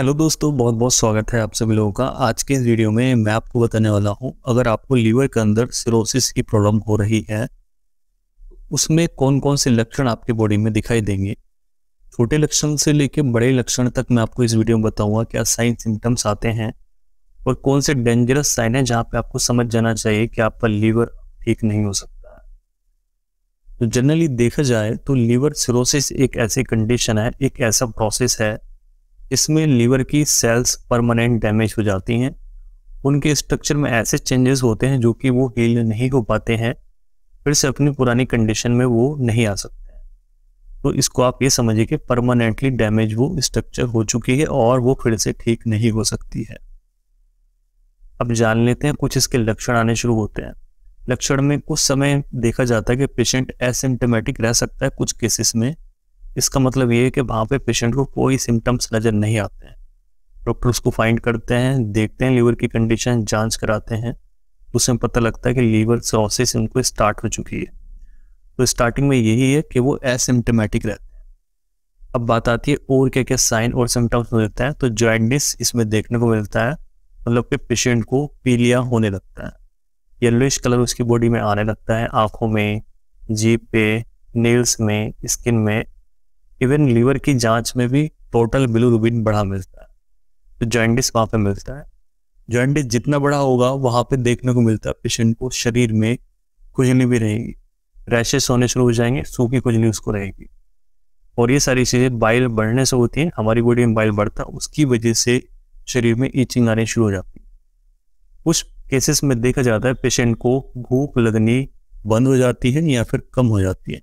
hello दोस्तों बहुत बहुत स्वागत है आप सभी लोगों का आज के वीडियो में मैं आपको बताने वाला हूं अगर आपको लीवर के अंदर सिरोसिस की प्रॉब्लम हो रही है उसमें कौन कौन से लक्षण आपके बॉडी में दिखाई देंगे छोटे लक्षण से लेकर बड़े लक्षण तक मैं आपको इस वीडियो में बताऊंगा क्या साइन सिम्टम्स आते हैं और कौन से डेंजरस साइन है जहाँ पे आपको समझ जाना चाहिए कि आपका लीवर ठीक नहीं हो सकता है तो जनरली देखा जाए तो लीवर सिरोसिस एक ऐसी कंडीशन है एक ऐसा प्रोसेस है इसमें लीवर की सेल्स परमानेंट डैमेज हो जाती हैं उनके स्ट्रक्चर में ऐसे चेंजेस होते हैं जो कि वो हील नहीं हो पाते हैं फिर से अपनी पुरानी कंडीशन में वो नहीं आ सकते तो इसको आप ये समझिए कि परमानेंटली डैमेज वो स्ट्रक्चर हो चुकी है और वो फिर से ठीक नहीं हो सकती है अब जान लेते हैं कुछ इसके लक्षण आने शुरू होते हैं लक्षण में कुछ समय देखा जाता है कि पेशेंट एसिम्टोमेटिक रह सकता है कुछ केसेस में इसका मतलब ये है कि वहाँ पे पेशेंट को कोई सिम्टम्स नज़र नहीं आते हैं डॉक्टर उसको फाइंड करते हैं देखते हैं लीवर की कंडीशन जांच कराते हैं उसमें पता लगता है कि लीवर सोसिस इनको स्टार्ट हो चुकी है तो स्टार्टिंग में यही है कि वो एसिम्टमेटिक रहते हैं अब बात आती है और क्या क्या साइन और सिम्टम्स जाते हैं तो ज्वाइंटिस इसमें देखने को मिलता है मतलब कि पेशेंट को पीलिया होने लगता है येलोइश कलर उसकी बॉडी में आने लगता है आँखों में जीप पे नेल्स में स्किन में इवन लीवर की जांच में भी टोटल ब्लू रूबिन बड़ा मिलता है तो जॉइंटिस वहाँ पे मिलता है जॉइंटिस जितना बड़ा होगा वहां पे देखने को मिलता है पेशेंट को शरीर में खुजली भी रहेगी रैशेस होने शुरू हो जाएंगे सूखी खुजली उसको रहेगी और ये सारी चीज़ें बाइल बढ़ने से होती हैं हमारी बॉडी में बाइल बढ़ता है उसकी वजह से शरीर में ईचिंग आनी शुरू हो जाती है कुछ केसेस में देखा जाता है पेशेंट को भूख लगनी बंद हो जाती है या फिर कम हो जाती है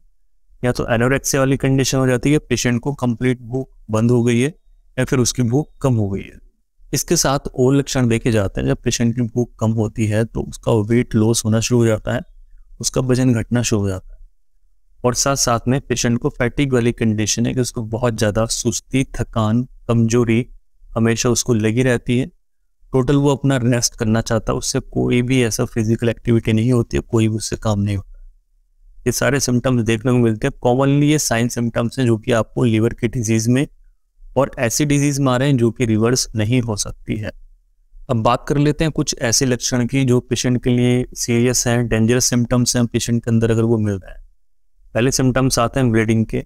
या तो एनोरेक्सिया वाली कंडीशन हो जाती है पेशेंट को कंप्लीट भूख बंद हो गई है या फिर उसकी भूख कम हो गई है इसके साथ और लक्षण देखे जाते हैं जब पेशेंट की भूख कम होती है तो उसका वेट लॉस होना शुरू हो जाता है उसका वजन घटना शुरू हो जाता है और साथ साथ में पेशेंट को फैटिक वाली कंडीशन है कि उसको बहुत ज़्यादा सुस्ती थकान कमजोरी हमेशा उसको लगी रहती है टोटल वो अपना रेस्ट करना चाहता है उससे कोई भी ऐसा फिजिकल एक्टिविटी नहीं होती है कोई भी उससे काम नहीं होता ये सारे सिम्टम्स देखने को मिलते हैं कॉमनली ये साइन सिम्टम्स हैं जो कि आपको लीवर की डिजीज में और ऐसी डिजीज में आ रहे हैं जो कि रिवर्स नहीं हो सकती है अब बात कर लेते हैं कुछ ऐसे लक्षण की जो पेशेंट के लिए सीरियस हैं डेंजरस सिम्टम्स हैं पेशेंट के अंदर अगर वो मिल रहा है पहले सिम्टम्स आते हैं ब्लीडिंग के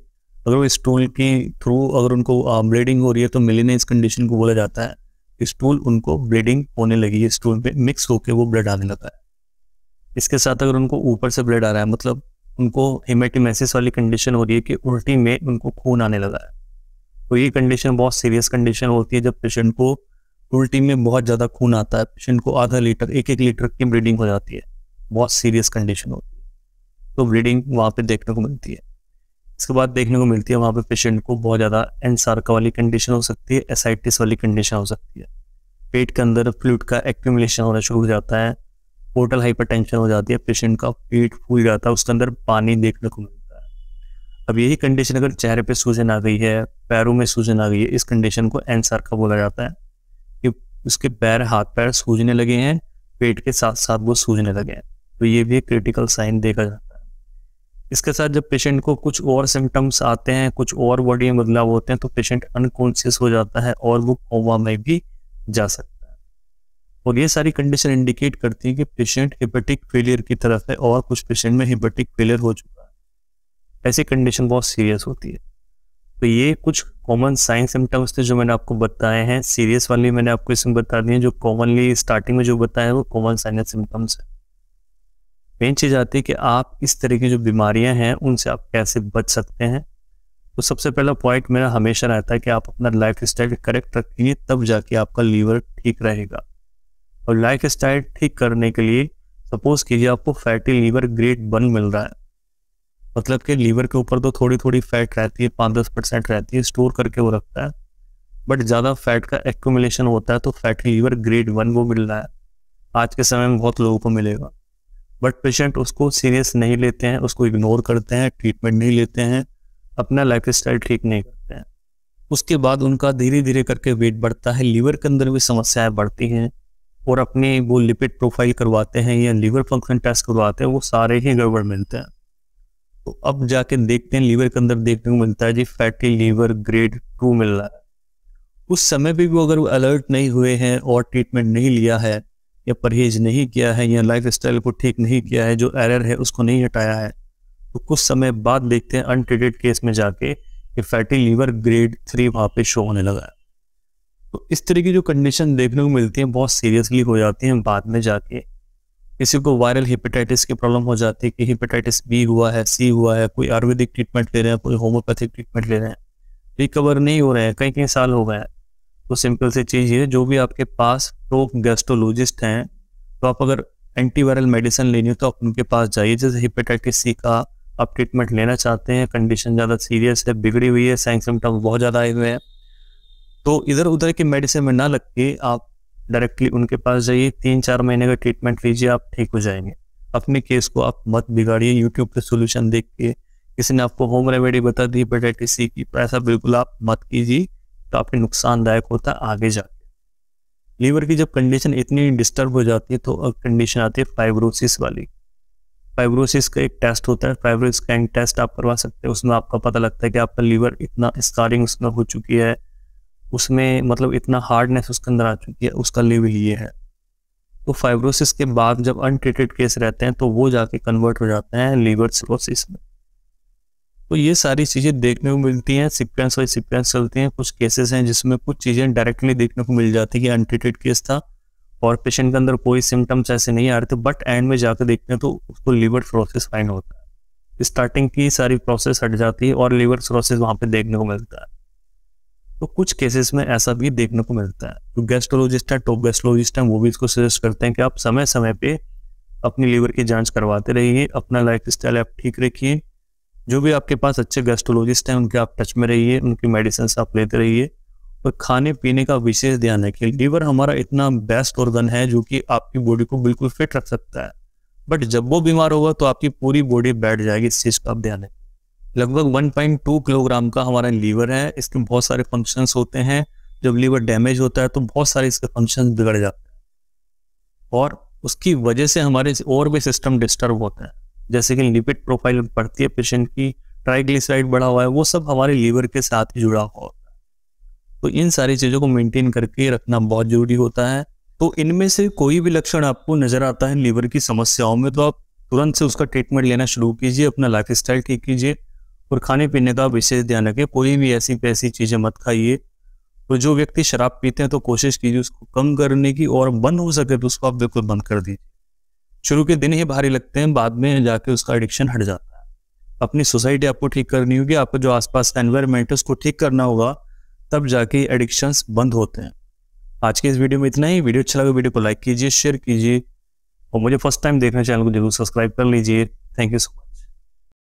अगर वो स्टूल के थ्रू अगर उनको ब्लीडिंग हो रही है तो मिलीने इस कंडीशन को बोला जाता है स्टूल उनको ब्लीडिंग होने लगी है स्टूल पे मिक्स होकर वो ब्लड आने लगा है इसके साथ अगर उनको ऊपर से ब्लड आ रहा है मतलब उनको हेमेटिमेसिस वाली कंडीशन हो रही है कि उल्टी में उनको खून आने लगा है तो ये कंडीशन बहुत सीरियस कंडीशन होती है जब पेशेंट को उल्टी में बहुत ज़्यादा खून आता है पेशेंट को आधा लीटर एक एक लीटर की ब्लीडिंग हो जाती है बहुत सीरियस कंडीशन होती है तो ब्लीडिंग वहाँ पर देखने को मिलती है इसके बाद देखने को मिलती है वहाँ पे पेशेंट को बहुत ज़्यादा एनसार्का वाली कंडीशन हो सकती है एसाइटिस वाली कंडीशन हो सकती है पेट के अंदर फ्लूड का एक्यूमुलेशन होना शुरू हो जाता है पोर्टल हाइपरटेंशन हो जाती है पेशेंट का पेट फूल जाता है उसके अंदर पानी देखने को मिलता है अब यही कंडीशन अगर चेहरे पे सूजन आ गई है पैरों में सूजन आ गई है इस कंडीशन को एनसार का बोला जाता है कि उसके पैर हाथ पैर सूजने लगे हैं पेट के साथ साथ वो सूजने लगे हैं तो ये भी एक क्रिटिकल साइन देखा जाता है इसके साथ जब पेशेंट को कुछ और सिम्टम्स आते हैं कुछ और बॉडी में बदलाव होते हैं तो पेशेंट अनकॉन्शियस हो जाता है और वो कोमा में भी जा सकता है और ये सारी कंडीशन इंडिकेट करती है कि पेशेंट हिपेटिक फेलियर की तरफ है और कुछ पेशेंट में हिपेटिक फेलियर हो चुका है ऐसी कंडीशन बहुत सीरियस होती है तो ये कुछ कॉमन साइन सिम्टम्स थे जो मैंने आपको बताए हैं सीरियस वाली मैंने आपको इसमें बता दी है जो कॉमनली स्टार्टिंग में जो बताए हैं वो कॉमन साइन सिम्टम्स है मेन चीज़ आती है कि आप इस तरह की जो बीमारियां हैं उनसे आप कैसे बच सकते हैं तो सबसे पहला पॉइंट मेरा हमेशा रहता है कि आप अपना लाइफ स्टाइल करेक्ट रखिए तब जाके आपका लीवर ठीक रहेगा और लाइफ स्टाइल ठीक करने के लिए सपोज कीजिए आपको फैटी लीवर ग्रेट वन मिल रहा है मतलब कि लीवर के ऊपर तो थोड़ी थोड़ी फैट रहती है पाँच दस परसेंट रहती है स्टोर करके वो रखता है बट ज़्यादा फैट का एक्यूमुलेशन होता है तो फैटी लीवर ग्रेड वन वो मिल रहा है आज के समय में बहुत लोगों को मिलेगा बट पेशेंट उसको सीरियस नहीं लेते हैं उसको इग्नोर करते हैं ट्रीटमेंट नहीं लेते हैं अपना लाइफ स्टाइल ठीक नहीं करते हैं उसके बाद उनका धीरे धीरे करके वेट बढ़ता है लीवर के अंदर भी समस्याएं बढ़ती हैं और अपनी वो लिपिड प्रोफाइल करवाते हैं या लीवर फंक्शन टेस्ट करवाते हैं वो सारे ही गड़बड़ मिलते हैं तो अब जाके देखते हैं लीवर के अंदर देखने को मिलता है जी फैटी लीवर ग्रेड टू मिल रहा है उस समय भी वो अगर वो अलर्ट नहीं हुए हैं और ट्रीटमेंट नहीं लिया है या परहेज नहीं किया है या लाइफ स्टाइल को ठीक नहीं किया है जो एरर है उसको नहीं हटाया है तो कुछ समय बाद देखते हैं अनट्रीटेड केस में जाके कि फैटी लीवर ग्रेड थ्री वहाँ पे शो होने लगा है तो इस तरह की जो कंडीशन देखने को मिलती है बहुत सीरियसली हो जाती है बाद में जाके किसी को वायरल हेपेटाइटिस की प्रॉब्लम हो जाती है कि हेपेटाइटिस बी हुआ है सी हुआ है कोई आयुर्वेदिक ट्रीटमेंट ले रहे हैं कोई होम्योपैथिक ट्रीटमेंट ले रहे हैं रिकवर नहीं हो रहे हैं कई कई साल हो गए हैं तो सिंपल सी चीज़ ये जो भी आपके पास टॉप गेस्ट्रोलॉजिस्ट हैं तो आप अगर एंटीवायरल मेडिसिन लेनी हो तो आप उनके पास जाइए जैसे हेपेटाइटिस सी का आप ट्रीटमेंट लेना चाहते हैं कंडीशन ज़्यादा सीरियस है बिगड़ी हुई है साइन सिम्टम बहुत ज़्यादा आए हुए हैं तो इधर उधर की मेडिसिन में ना लग के आप डायरेक्टली उनके पास जाइए तीन चार महीने का ट्रीटमेंट लीजिए आप ठीक हो जाएंगे अपने केस को आप मत बिगाड़िए यूट्यूब पे सोल्यूशन देख के किसी ने आपको होम रेमेडी बता दी हेपेटाइटिस सी की पैसा बिल्कुल आप मत कीजिए तो आपके नुकसानदायक होता है आगे जाके लीवर की जब कंडीशन इतनी डिस्टर्ब हो जाती है तो अब कंडीशन आती है फाइब्रोसिस वाली फाइब्रोसिस का एक टेस्ट होता है फाइब्रोसिस का टेस्ट आप करवा सकते हैं उसमें आपका पता लगता है कि आपका लीवर इतना स्कारिंग उसमें हो चुकी है उसमें मतलब इतना हार्डनेस उसके अंदर आ चुकी है उसका लेवल ये है तो फाइब्रोसिस के बाद जब अनट्रीटेड केस रहते हैं तो वो जाके कन्वर्ट हो जाते हैं लीवर सिरोसिस में तो ये सारी चीज़ें देखने को मिलती हैं सिक्वेंस वाइज सिक्वेंस चलती हैं कुछ केसेस हैं जिसमें कुछ चीज़ें डायरेक्टली देखने को मिल जाती है कि अनट्रीटेड केस था और पेशेंट के अंदर कोई सिम्टम्स ऐसे नहीं आ रहे थे बट एंड में जाकर देखते हैं तो उसको लीवर सिरोसिस फाइंड होता है स्टार्टिंग की सारी प्रोसेस हट जाती है और लीवर सिरोसिस वहाँ पर देखने को मिलता है तो कुछ केसेस में ऐसा भी देखने को मिलता है जो तो गेस्ट्रोलॉजिस्ट है टॉप गेस्ट्रोलॉजिस्ट है वो भी इसको सजेस्ट करते हैं कि आप समय समय पे अपनी लीवर की जांच करवाते रहिए अपना लाइफ स्टाइल आप ठीक रखिए जो भी आपके पास अच्छे गेस्ट्रोलॉजिस्ट हैं उनके आप टच में रहिए उनकी मेडिसिन आप लेते रहिए और खाने पीने का विशेष ध्यान रखिए लीवर हमारा इतना बेस्ट ऑर्गन है जो कि आपकी बॉडी को बिल्कुल फिट रख सकता है बट जब वो बीमार होगा तो आपकी पूरी बॉडी बैठ जाएगी इस चीज़ का आप ध्यान रखिए लगभग 1.2 किलोग्राम का हमारा लीवर है इसके बहुत सारे फंक्शंस होते हैं जब लीवर डैमेज होता है तो बहुत सारे इसके फंक्शन बिगड़ जाते हैं और उसकी वजह से हमारे और भी सिस्टम डिस्टर्ब होता है जैसे कि लिपिड प्रोफाइल बढ़ती है पेशेंट की ट्राइग्लिसराइड बढ़ा हुआ है वो सब हमारे लीवर के साथ ही जुड़ा हुआ होता है तो इन सारी चीज़ों को मेंटेन करके रखना बहुत ज़रूरी होता है तो इनमें से कोई भी लक्षण आपको नज़र आता है लीवर की समस्याओं में तो आप तुरंत से उसका ट्रीटमेंट लेना शुरू कीजिए अपना लाइफ ठीक कीजिए और खाने पीने का विशेष ध्यान रखें कोई भी ऐसी पैसी चीज़ें मत खाइए और तो जो व्यक्ति शराब पीते हैं तो कोशिश कीजिए उसको कम करने की और बंद हो सके तो उसको आप बिल्कुल बंद कर दीजिए शुरू के दिन ही भारी लगते हैं बाद में जाके उसका एडिक्शन हट जाता है अपनी सोसाइटी आपको ठीक करनी होगी आपको जो आसपास का एनवायरमेंट है उसको ठीक करना होगा तब जाके एडिक्शंस बंद होते हैं आज के इस वीडियो में इतना ही वीडियो अच्छा लगा वीडियो को लाइक कीजिए शेयर कीजिए और मुझे फर्स्ट टाइम देखना चैनल को जरूर सब्सक्राइब कर लीजिए थैंक यू सो मच